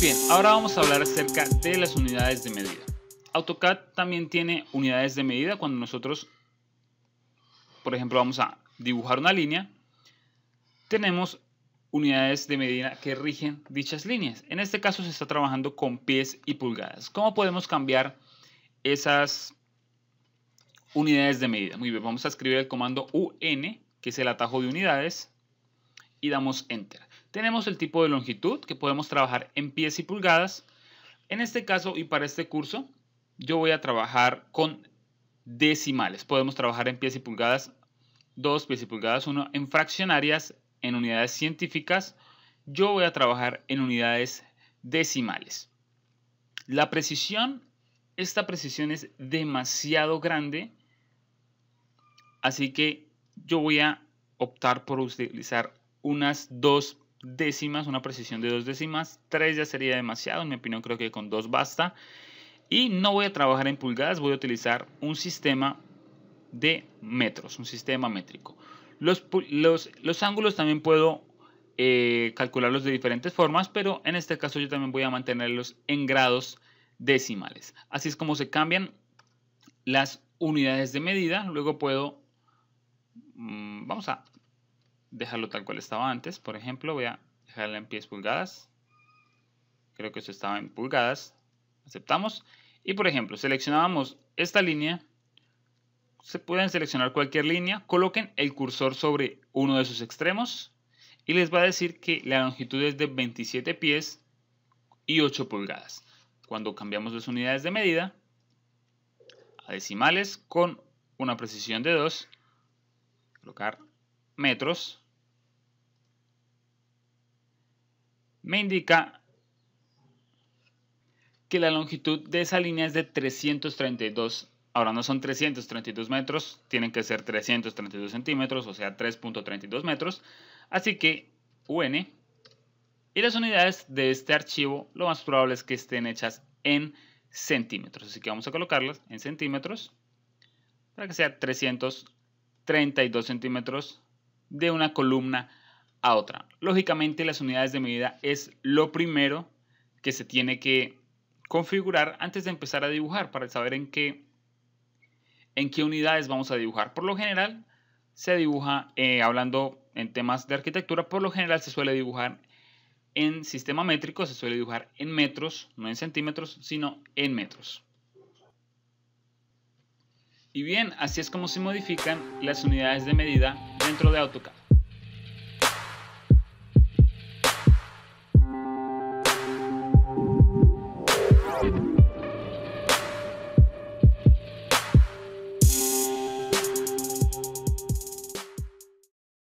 bien, ahora vamos a hablar acerca de las unidades de medida. AutoCAD también tiene unidades de medida cuando nosotros, por ejemplo, vamos a dibujar una línea, tenemos unidades de medida que rigen dichas líneas. En este caso se está trabajando con pies y pulgadas. ¿Cómo podemos cambiar esas unidades de medida? Muy bien, vamos a escribir el comando UN, que es el atajo de unidades, y damos Enter. Tenemos el tipo de longitud que podemos trabajar en pies y pulgadas. En este caso y para este curso, yo voy a trabajar con decimales. Podemos trabajar en pies y pulgadas dos pies y pulgadas uno en fraccionarias, en unidades científicas. Yo voy a trabajar en unidades decimales. La precisión, esta precisión es demasiado grande, así que yo voy a optar por utilizar unas dos décimas, una precisión de dos décimas. Tres ya sería demasiado, en mi opinión creo que con dos basta. Y no voy a trabajar en pulgadas, voy a utilizar un sistema de metros, un sistema métrico. Los, los, ángulos también puedo eh, calcularlos de diferentes formas, pero en este caso yo también voy a mantenerlos en grados decimales. Así es como se cambian las unidades de medida. Luego puedo, mm, vamos a dejarlo tal cual estaba antes. Por ejemplo, voy a dejarla en pies pulgadas. Creo que eso estaba en pulgadas. Aceptamos. Y por ejemplo, seleccionábamos esta línea. Se pueden seleccionar cualquier línea. Coloquen el cursor sobre uno de sus extremos. Y les va a decir que la longitud es de 27 pies y 8 pulgadas. Cuando cambiamos las unidades de medida a decimales con una precisión de 2, colocar metros, me indica que la longitud de esa línea es de 332. Ahora no son 332 metros, tienen que ser 332 centímetros, o sea 3.32 metros. Así que UN y las unidades de este archivo lo más probable es que estén hechas en centímetros. Así que vamos a colocarlas en centímetros para que sea 332 centímetros de una columna a otra. Lógicamente las unidades de medida es lo primero que se tiene que configurar antes de empezar a dibujar para saber en qué, en qué unidades vamos a dibujar. Por lo general se dibuja, eh, hablando en temas de arquitectura, por lo general se suele dibujar en sistema métrico, se suele dibujar en metros, no en centímetros, sino en metros. Y bien, así es como se modifican las unidades de medida dentro de AutoCAD.